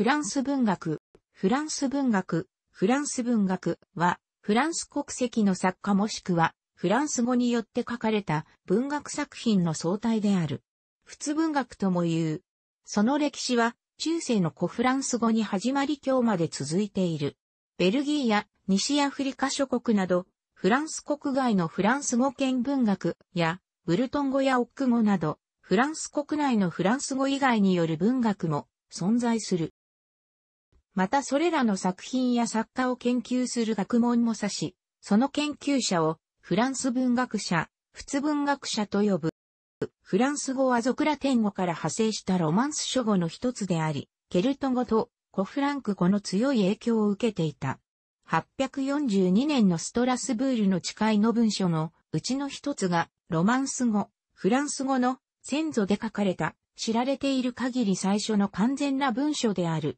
フランス文学、フランス文学、フランス文学は、フランス国籍の作家もしくは、フランス語によって書かれた文学作品の総体である。仏文学とも言う。その歴史は、中世の古フランス語に始まり今日まで続いている。ベルギーや西アフリカ諸国など、フランス国外のフランス語圏文学や、ブルトン語やオック語など、フランス国内のフランス語以外による文学も存在する。またそれらの作品や作家を研究する学問も指し、その研究者をフランス文学者、仏文学者と呼ぶ。フランス語はゾクラテン語から派生したロマンス書語の一つであり、ケルト語とコフランク語の強い影響を受けていた。842年のストラスブールの誓いの文書のうちの一つがロマンス語、フランス語の先祖で書かれた知られている限り最初の完全な文書である。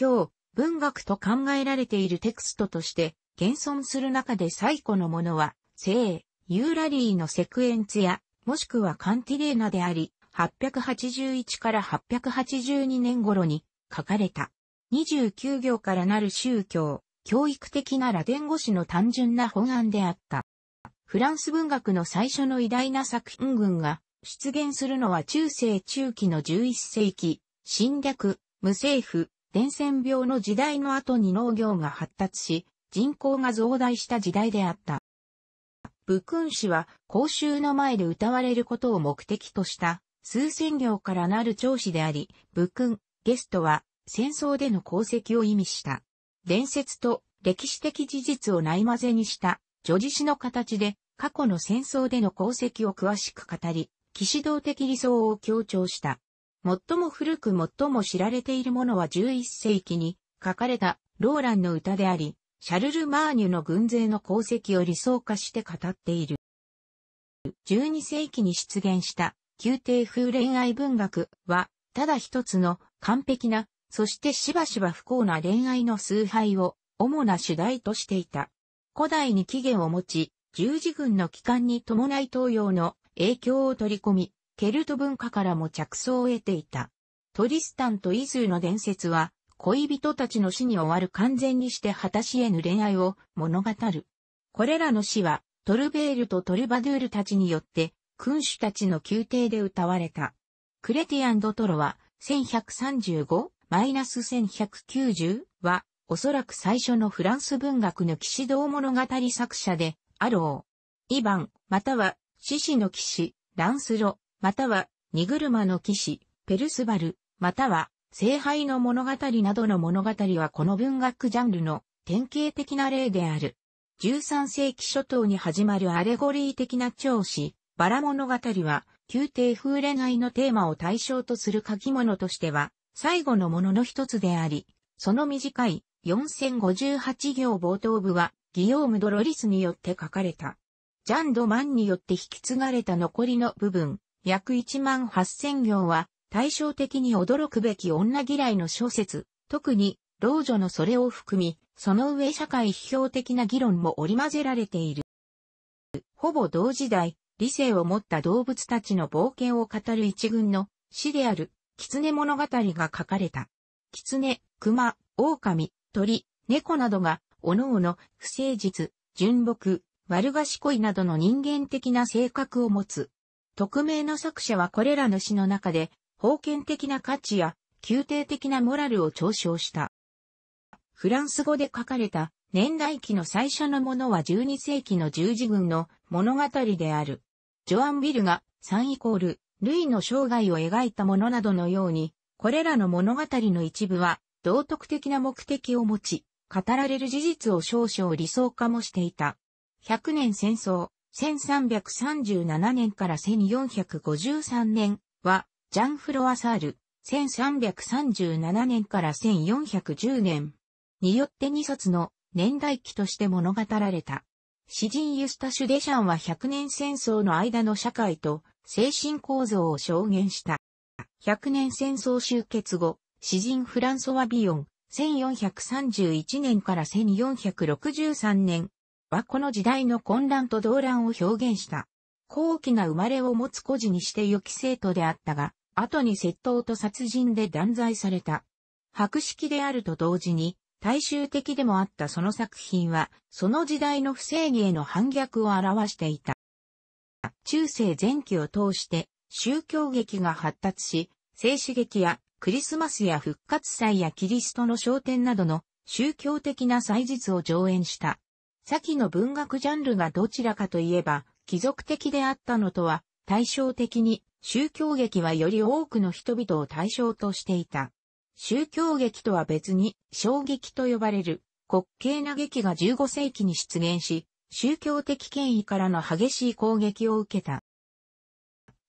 今日、文学と考えられているテクストとして現存する中で最古のものは、聖、ユーラリーのセクエンツや、もしくはカンティレーナであり、881から882年頃に書かれた。29行からなる宗教、教育的なラテン語詞の単純な本案であった。フランス文学の最初の偉大な作品群が出現するのは中世中期の11世紀、侵略、無政府、伝染病の時代の後に農業が発達し、人口が増大した時代であった。武勲氏は公衆の前で歌われることを目的とした数千行からなる長子であり、武勲、ゲストは戦争での功績を意味した。伝説と歴史的事実をないまぜにした女子詩の形で過去の戦争での功績を詳しく語り、騎士道的理想を強調した。最も古く最も知られているものは11世紀に書かれたローランの歌であり、シャルル・マーニュの軍勢の功績を理想化して語っている。12世紀に出現した宮廷風恋愛文学は、ただ一つの完璧な、そしてしばしば不幸な恋愛の崇拝を主な主題としていた。古代に起源を持ち、十字軍の帰還に伴い東洋の影響を取り込み、ケルト文化からも着想を得ていた。トリスタンとイズーの伝説は、恋人たちの死に終わる完全にして果たし得ぬ恋愛を物語る。これらの詩は、トルベールとトルバドゥールたちによって、君主たちの宮廷で歌われた。クレティアン・ドトロは、1135-1190は、おそらく最初のフランス文学の騎士道物語作者で、あろう。イヴァン、または、獅子の騎士、ランスロ、または、荷車の騎士、ペルスバル、または、聖杯の物語などの物語はこの文学ジャンルの典型的な例である。13世紀初頭に始まるアレゴリー的な調子、バラ物語は、宮廷風恋愛のテーマを対象とする書き物としては、最後のものの一つであり、その短い4058行冒頭部は、ギヨーム・ドロリスによって書かれた。ジャン・ド・マンによって引き継がれた残りの部分、約1万8000行は、対照的に驚くべき女嫌いの小説、特に、老女のそれを含み、その上社会批評的な議論も織り交ぜられている。ほぼ同時代、理性を持った動物たちの冒険を語る一群の詩である、狐物語が書かれた。狐、熊、狼、鳥、猫などが、おのおの、不誠実、純朴、悪賢いなどの人間的な性格を持つ。匿名の作者はこれらの詩の中で、封建的な価値や、宮廷的なモラルを嘲笑した。フランス語で書かれた年代記の最初のものは12世紀の十字軍の物語である。ジョアン・ビルが3イコール、ルイの生涯を描いたものなどのように、これらの物語の一部は道徳的な目的を持ち、語られる事実を少々理想化もしていた。100年戦争、1337年から1453年は、ジャン・フロアサール、1337年から1410年によって2冊の年代記として物語られた。詩人ユスタシュ・デシャンは100年戦争の間の社会と精神構造を証言した。100年戦争終結後、詩人フランソワ・ビヨン、1431年から1463年はこの時代の混乱と動乱を表現した。高貴な生まれを持つ孤児にして良き生徒であったが、後に窃盗と殺人で断罪された。白式であると同時に、大衆的でもあったその作品は、その時代の不正義への反逆を表していた。中世前期を通して、宗教劇が発達し、静止劇やクリスマスや復活祭やキリストの昇天などの宗教的な祭日を上演した。先の文学ジャンルがどちらかといえば、貴族的であったのとは、対照的に、宗教劇はより多くの人々を対象としていた。宗教劇とは別に、衝撃と呼ばれる、滑稽な劇が15世紀に出現し、宗教的権威からの激しい攻撃を受けた。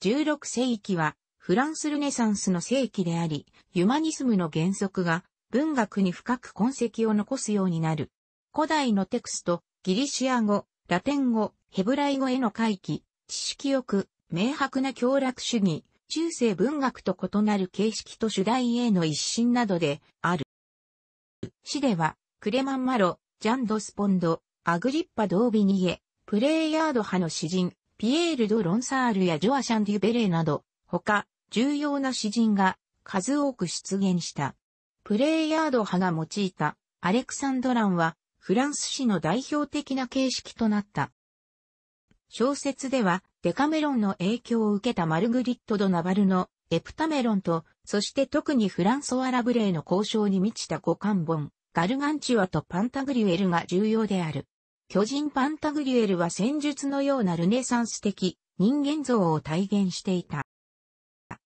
16世紀は、フランスルネサンスの世紀であり、ユマニスムの原則が文学に深く痕跡を残すようになる。古代のテクスト、ギリシア語、ラテン語、ヘブライ語への回帰、知識欲、明白な協楽主義、中世文学と異なる形式と主題への一心などである。詩では、クレマンマロ、ジャンドスポンド、アグリッパ・ドービニエ、プレイヤード派の詩人、ピエール・ド・ロンサールやジョアシャン・デュベレーなど、他、重要な詩人が数多く出現した。プレイヤード派が用いたアレクサンドランはフランス史の代表的な形式となった。小説では、デカメロンの影響を受けたマルグリット・ド・ナバルのエプタメロンと、そして特にフランソワ・ラブレーの交渉に満ちた五感本、ガルガンチュアとパンタグリュエルが重要である。巨人パンタグリュエルは戦術のようなルネサンス的人間像を体現していた。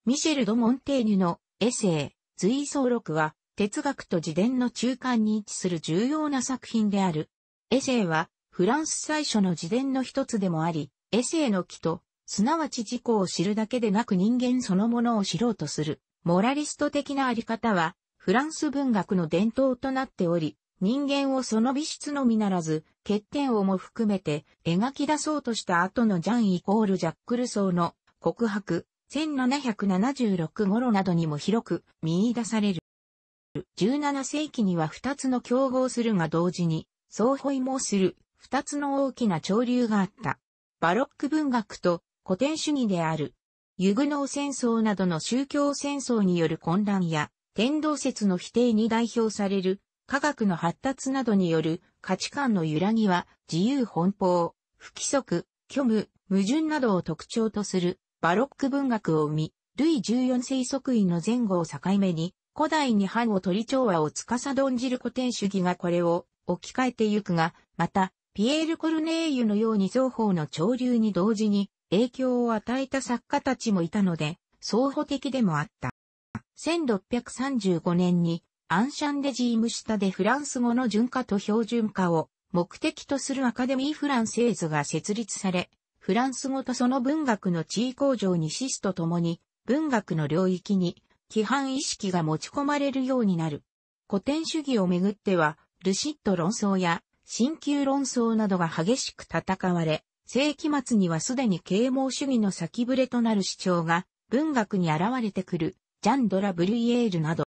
ミシェル・ド・モンテーニュのエセイ、随想録は哲学と自伝の中間に位置する重要な作品である。エセイは、フランス最初の自伝の一つでもあり、エセイの木と、すなわち自己を知るだけでなく人間そのものを知ろうとする、モラリスト的なあり方は、フランス文学の伝統となっており、人間をその美質のみならず、欠点をも含めて描き出そうとした後のジャンイコールジャック・ルソーの告白、1776頃などにも広く見出される。17世紀には2つの競合するが同時に、相違もする2つの大きな潮流があった。バロック文学と古典主義である。ユグノー戦争などの宗教戦争による混乱や、天道説の否定に代表される、科学の発達などによる価値観の揺らぎは、自由奔放、不規則、虚無、矛盾などを特徴とする、バロック文学を生み、ルイ14世即位の前後を境目に、古代に藩を取り調和を司じる古典主義がこれを置き換えてゆくが、また、ピエール・コルネーユのように双方の潮流に同時に影響を与えた作家たちもいたので、双方的でもあった。1635年にアンシャンデジーム下でフランス語の順化と標準化を目的とするアカデミー・フランセーズが設立され、フランス語とその文学の地位向上にシスと共に文学の領域に規範意識が持ち込まれるようになる。古典主義をめぐっては、ルシット論争や、新旧論争などが激しく戦われ、世紀末にはすでに啓蒙主義の先触れとなる主張が文学に現れてくるジャンドラ・ブリエールなど。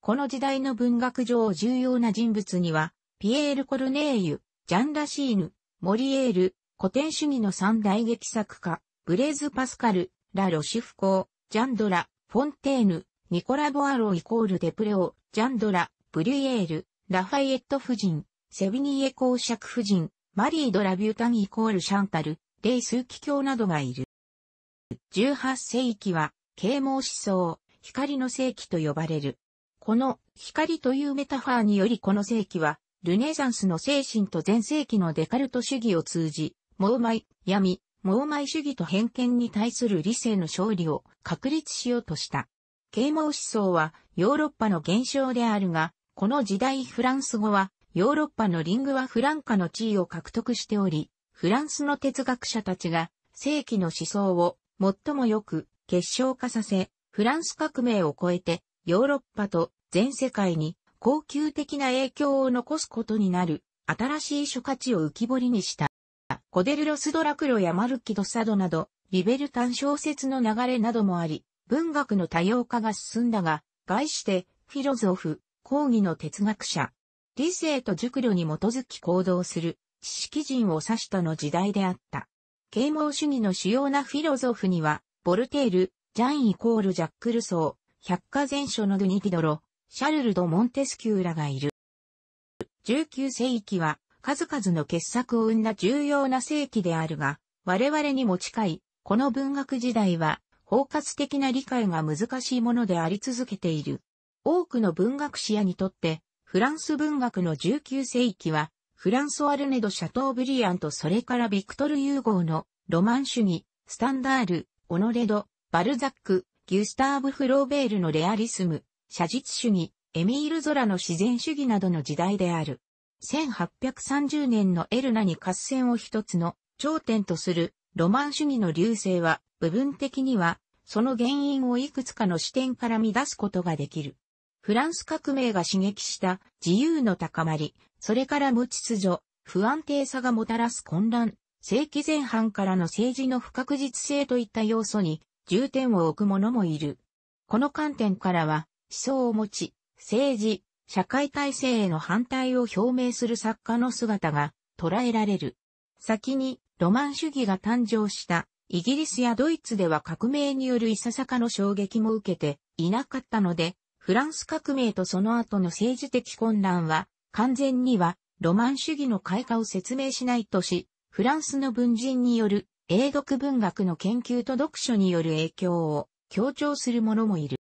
この時代の文学上重要な人物には、ピエール・コルネーユ、ジャン・ラシーヌ、モリエール、古典主義の三大劇作家、ブレーズ・パスカル、ラ・ロシフコー、ジャンドラ、フォンテーヌ、ニコラ・ボアロイコールデプレオ、ジャンドラ、ブリュエール、ラファイエット夫人、セビニエ公爵夫人、マリー・ド・ラビュータンイコールシャンタル、レイ・スーキ教などがいる。18世紀は、啓蒙思想、光の世紀と呼ばれる。この光というメタファーによりこの世紀は、ルネザンスの精神と前世紀のデカルト主義を通じ、盲い闇、盲米主義と偏見に対する理性の勝利を確立しようとした。啓蒙思想はヨーロッパの現象であるが、この時代フランス語はヨーロッパのリングはフランカの地位を獲得しており、フランスの哲学者たちが世紀の思想を最もよく結晶化させ、フランス革命を超えてヨーロッパと全世界に恒久的な影響を残すことになる新しい諸価値を浮き彫りにした。モデルロス・ドラクロやマルキ・ド・サドなど、リベルタン小説の流れなどもあり、文学の多様化が進んだが、概して、フィロゾフ、講義の哲学者、理性と熟慮に基づき行動する、知識人を指したの時代であった。啓蒙主義の主要なフィロゾフには、ボルテール、ジャンイコールジャック・ルソー、百科全書のドゥニディドロ、シャルル・ド・モンテスキューらがいる。19世紀は、数々の傑作を生んだ重要な世紀であるが、我々にも近い、この文学時代は、包括的な理解が難しいものであり続けている。多くの文学史家にとって、フランス文学の19世紀は、フランソワルネド・シャトーブリアンとそれからビクトル・ユーゴーのロマン主義、スタンダール、オノレド、バルザック、ギュスターブ・フローベールのレアリスム、写実主義、エミール・ゾラの自然主義などの時代である。1830年のエルナに合戦を一つの頂点とするロマン主義の流星は部分的にはその原因をいくつかの視点から見出すことができる。フランス革命が刺激した自由の高まり、それから無秩序、不安定さがもたらす混乱、世紀前半からの政治の不確実性といった要素に重点を置く者もいる。この観点からは思想を持ち、政治、社会体制への反対を表明する作家の姿が捉えられる。先にロマン主義が誕生したイギリスやドイツでは革命によるいささかの衝撃も受けていなかったので、フランス革命とその後の政治的混乱は完全にはロマン主義の開花を説明しないとし、フランスの文人による英読文学の研究と読書による影響を強調する者もいる。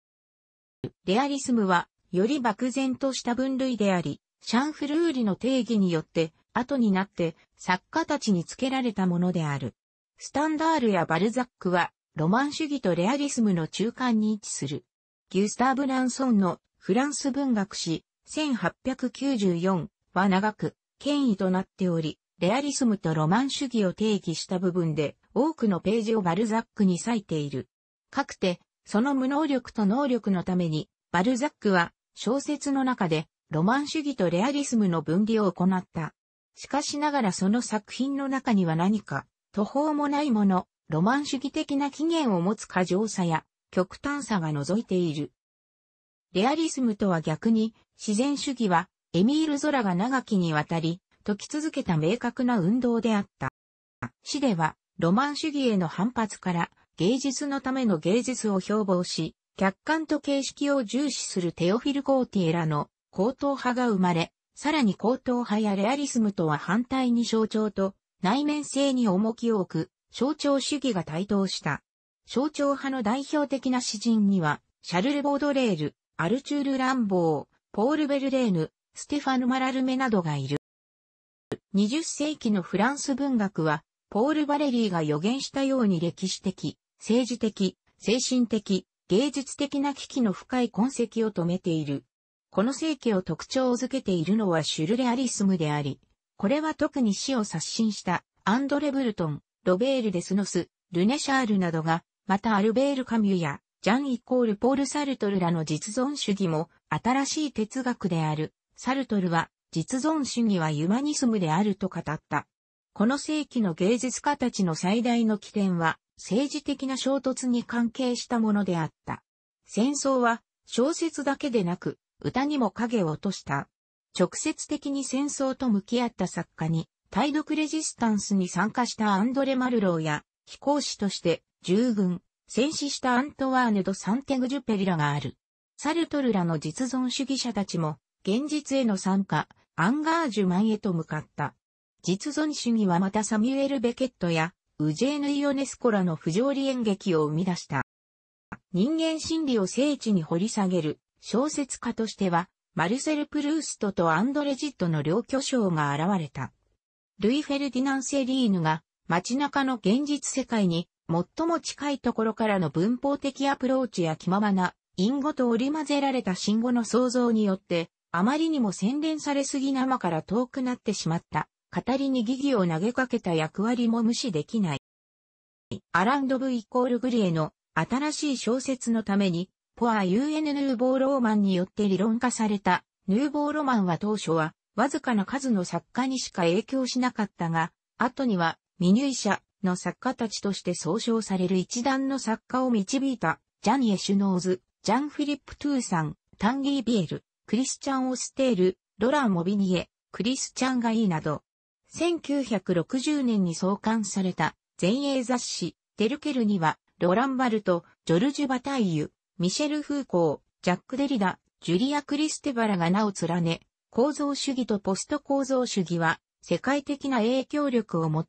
レアリスムはより漠然とした分類であり、シャンフルーリの定義によって、後になって作家たちに付けられたものである。スタンダールやバルザックは、ロマン主義とレアリスムの中間に位置する。ギュスターブ・ランソンのフランス文学史1894は長く権威となっており、レアリスムとロマン主義を定義した部分で多くのページをバルザックに割いている。かくて、その無能力と能力のためにバルザックは小説の中でロマン主義とレアリスムの分離を行った。しかしながらその作品の中には何か途方もないもの、ロマン主義的な起源を持つ過剰さや極端さが除いている。レアリスムとは逆に自然主義はエミール・ゾラが長きにわたり解き続けた明確な運動であった。詩ではロマン主義への反発から芸術のための芸術を標榜し、客観と形式を重視するテオフィル・コーティエラの高等派が生まれ、さらに高等派やレアリスムとは反対に象徴と内面性に重きを置く象徴主義が台頭した。象徴派の代表的な詩人には、シャルル・ボードレール、アルチュール・ランボー、ポール・ベルレーヌ、ステファヌ・マラルメなどがいる。20世紀のフランス文学は、ポール・バレリーが予言したように歴史的、政治的、精神的、芸術的な危機の深い痕跡を止めている。この世紀を特徴づけているのはシュルレアリスムであり、これは特に死を刷新したアンドレ・ブルトン、ロベール・デスノス、ルネ・シャールなどが、またアルベール・カミュやジャン・イコール・ポール・サルトルらの実存主義も新しい哲学である。サルトルは実存主義はユマニスムであると語った。この世紀の芸術家たちの最大の起点は政治的な衝突に関係したものであった。戦争は小説だけでなく歌にも影を落とした。直接的に戦争と向き合った作家に、対独レジスタンスに参加したアンドレ・マルローや、飛行士として従軍、戦死したアントワーネド・サンテグジュペリラがある。サルトルらの実存主義者たちも、現実への参加、アンガージュマンへと向かった。実存主義はまたサミュエル・ベケットや、ウジェーヌ・イオネスコラの不条理演劇を生み出した。人間心理を聖地に掘り下げる小説家としては、マルセル・プルーストとアンドレ・ジットの両巨匠が現れた。ルイ・フェルディナン・セリーヌが街中の現実世界に最も近いところからの文法的アプローチや気ままな隠語と織り混ぜられた信語の創造によって、あまりにも洗練されすぎ生から遠くなってしまった語りに疑義を投げかけた役割も無視できない。アランド・ブ・イコール・グリエの新しい小説のために、ポアユーエヌヌーボーローマンによって理論化された、ヌーボーロマンは当初は、わずかな数の作家にしか影響しなかったが、後には、未入社の作家たちとして総称される一団の作家を導いた、ジャニエ・シュノーズ、ジャン・フィリップ・トゥーさん、タンギー・ビエル、クリスチャン・オステール、ロラン・モビニエ、クリスチャン・ガイなど、1960年に創刊された前衛雑誌、テルケルには、ロランバルト、ジョルジュ・バタイユ、ミシェル・フーコー、ジャック・デリダ、ジュリア・クリステバラが名を連ね、構造主義とポスト構造主義は世界的な影響力を持っ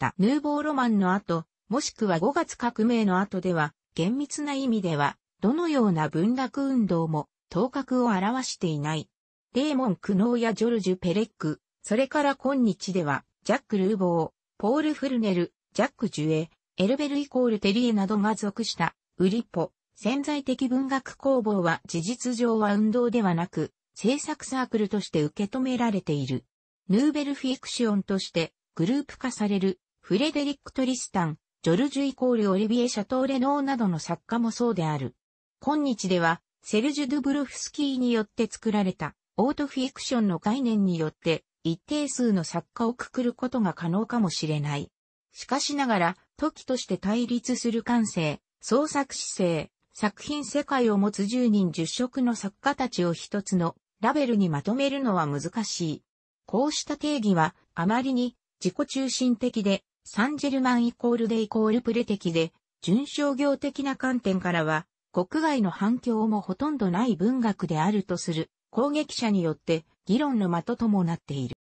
たヌーボーロマンの後、もしくは5月革命の後では、厳密な意味では、どのような文学運動も頭角を表していない。デーモン・クノーやジョルジュ・ペレック、それから今日では、ジャック・ルーボー、ポール・フルネル、ジャック・ジュエ、エルベルイコール・テリエなどが属した、ウリポ、潜在的文学工房は事実上は運動ではなく、制作サークルとして受け止められている。ヌーベルフィクションとしてグループ化されるフレデリック・トリスタン、ジョルジュ・イコール・オリビエ・シャトー・レノーなどの作家もそうである。今日ではセルジュ・ドゥブロフスキーによって作られたオートフィクションの概念によって一定数の作家をくくることが可能かもしれない。しかしながら、時として対立する感性、創作姿勢、作品世界を持つ10人10色の作家たちを一つのラベルにまとめるのは難しい。こうした定義はあまりに自己中心的でサンジェルマンイコールでイコールプレ的で、純商業的な観点からは、国外の反響もほとんどない文学であるとする攻撃者によって議論の的ともなっている。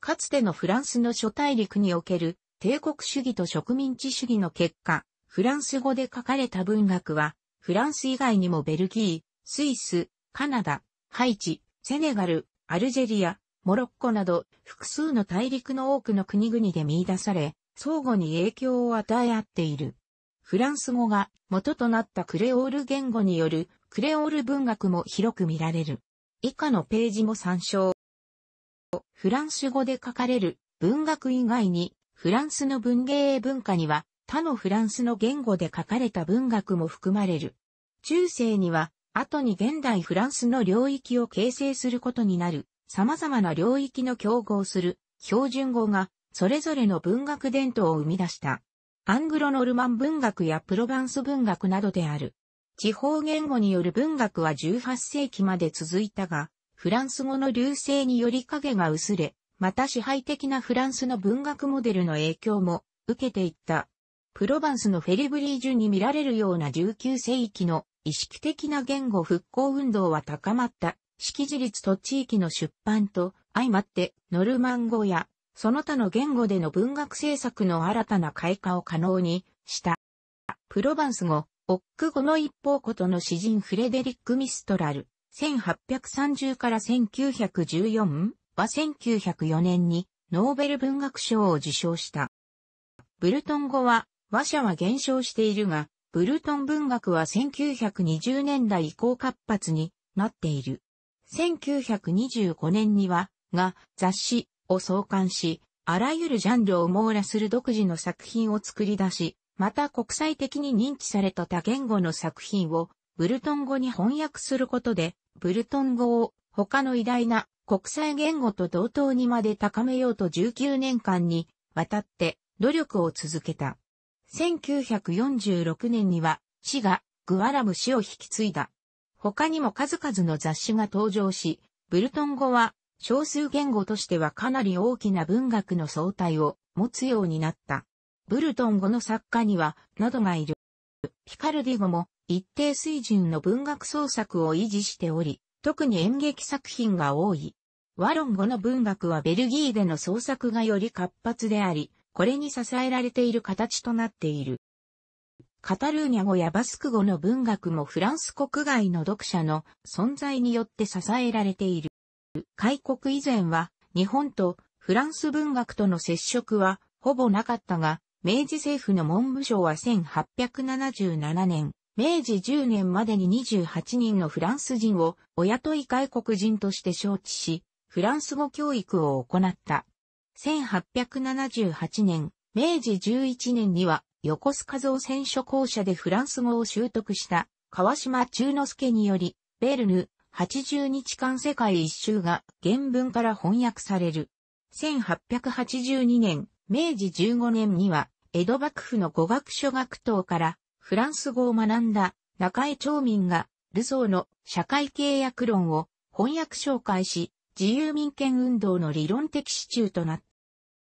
かつてのフランスの諸大陸における帝国主義と植民地主義の結果、フランス語で書かれた文学は、フランス以外にもベルギー、スイス、カナダ、ハイチ、セネガル、アルジェリア、モロッコなど複数の大陸の多くの国々で見出され、相互に影響を与え合っている。フランス語が元となったクレオール言語によるクレオール文学も広く見られる。以下のページも参照。フランス語で書かれる文学以外に、フランスの文芸文化には、他のフランスの言語で書かれた文学も含まれる。中世には、後に現代フランスの領域を形成することになる、様々な領域の競合する標準語が、それぞれの文学伝統を生み出した。アングロノルマン文学やプロヴァンス文学などである。地方言語による文学は18世紀まで続いたが、フランス語の流星により影が薄れ、また支配的なフランスの文学モデルの影響も受けていった。プロバンスのフェリブリージュに見られるような19世紀の意識的な言語復興運動は高まった。識字率と地域の出版と相まってノルマン語やその他の言語での文学制作の新たな開花を可能にした。プロバンス語、オック語の一方ことの詩人フレデリック・ミストラル、1830から1914は1904年にノーベル文学賞を受賞した。ブルトン語は話者は減少しているが、ブルトン文学は1920年代以降活発になっている。1925年には、が雑誌を創刊し、あらゆるジャンルを網羅する独自の作品を作り出し、また国際的に認知された多言語の作品をブルトン語に翻訳することで、ブルトン語を他の偉大な国際言語と同等にまで高めようと19年間にわたって努力を続けた。1946年には、市がグアラム市を引き継いだ。他にも数々の雑誌が登場し、ブルトン語は少数言語としてはかなり大きな文学の総体を持つようになった。ブルトン語の作家には、などがいる。ピカルディ語も一定水準の文学創作を維持しており、特に演劇作品が多い。ワロン語の文学はベルギーでの創作がより活発であり、これに支えられている形となっている。カタルーニャ語やバスク語の文学もフランス国外の読者の存在によって支えられている。開国以前は日本とフランス文学との接触はほぼなかったが、明治政府の文部省は1877年、明治10年までに28人のフランス人をお雇い外国人として招致し、フランス語教育を行った。1878年、明治11年には横須賀造船所校舎でフランス語を習得した川島中之助により、ベルヌ80日間世界一周が原文から翻訳される。1882年、明治15年には江戸幕府の語学書学等からフランス語を学んだ中江町民がルソーの社会契約論を翻訳紹介し、自由民権運動の理論的支柱となっ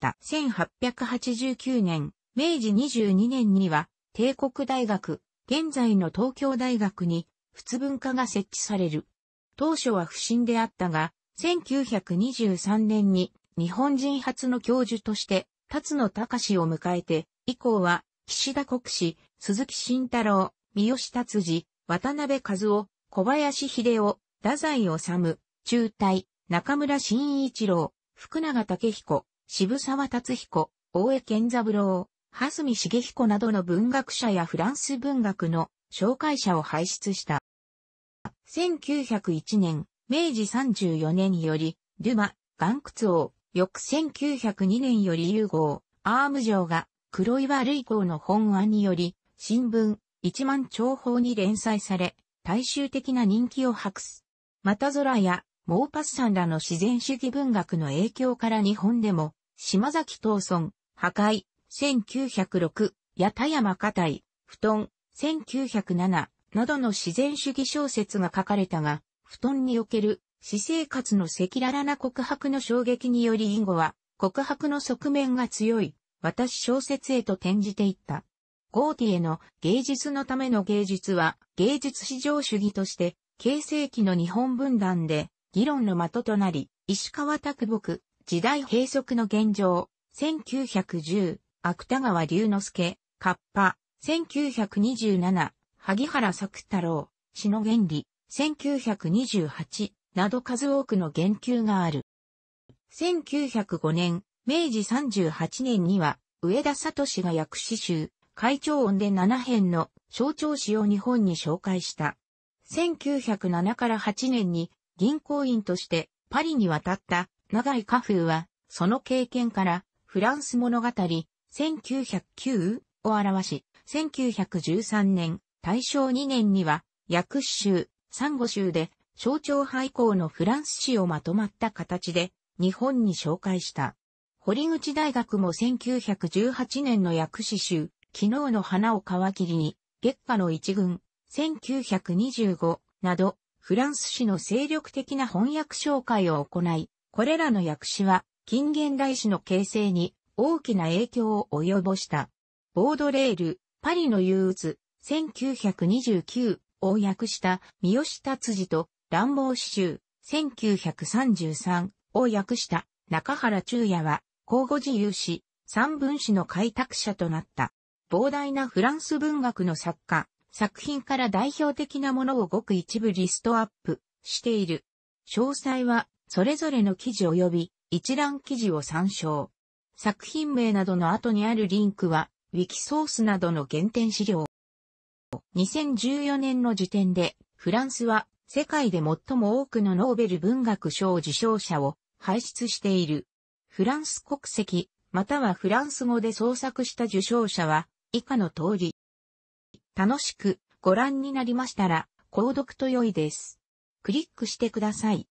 た。1889年、明治22年には帝国大学、現在の東京大学に仏文化が設置される。当初は不審であったが、1923年に日本人初の教授として、辰野隆を迎えて、以降は、岸田国史、鈴木慎太郎、三好達治、渡辺和夫、小林秀夫、太宰治、中隊、中村慎一郎、福永武彦、渋沢達彦、大江健三郎、蓮見茂彦などの文学者やフランス文学の紹介者を輩出した。1901年、明治34年より、デュマ、岩窟王、翌1902年より融合、アーム城が黒岩類公の本案により、新聞、一万長報に連載され、大衆的な人気を博す。また空や、モーパッサンらの自然主義文学の影響から日本でも、島崎東村、破壊、1906、や田山家体、布団、1907、などの自然主義小説が書かれたが、布団における、私生活の赤裸々な告白の衝撃により以後は、告白の側面が強い。私小説へと転じていった。ゴーティエの芸術のための芸術は芸術至上主義として形成期の日本文壇で議論の的となり、石川拓木、時代閉塞の現状、1910、芥川龍之介、カッパ、1927、萩原作太郎、詩の原理、1928、など数多くの言及がある。1905年、明治38年には、上田聡が薬師集、会長音で7編の象徴詩を日本に紹介した。1907から8年に銀行員としてパリに渡った長井家風は、その経験からフランス物語1909を表し、1913年、大正2年には薬師集、産後集で象徴廃校のフランス史をまとまった形で日本に紹介した。堀口大学も1918年の薬師集、昨日の花を皮切りに、月下の一軍、1925など、フランス史の精力的な翻訳紹介を行い、これらの薬師は、近現代史の形成に大きな影響を及ぼした。ボードレール、パリの憂鬱、1929を訳した三好達治と乱暴詩集、1933を訳した中原中也は、交互自由史、三文史の開拓者となった。膨大なフランス文学の作家、作品から代表的なものをごく一部リストアップしている。詳細は、それぞれの記事及び一覧記事を参照。作品名などの後にあるリンクは、ウィキソースなどの原点資料。2014年の時点で、フランスは世界で最も多くのノーベル文学賞受賞者を輩出している。フランス国籍、またはフランス語で創作した受賞者は、以下の通り。楽しくご覧になりましたら、購読と良いです。クリックしてください。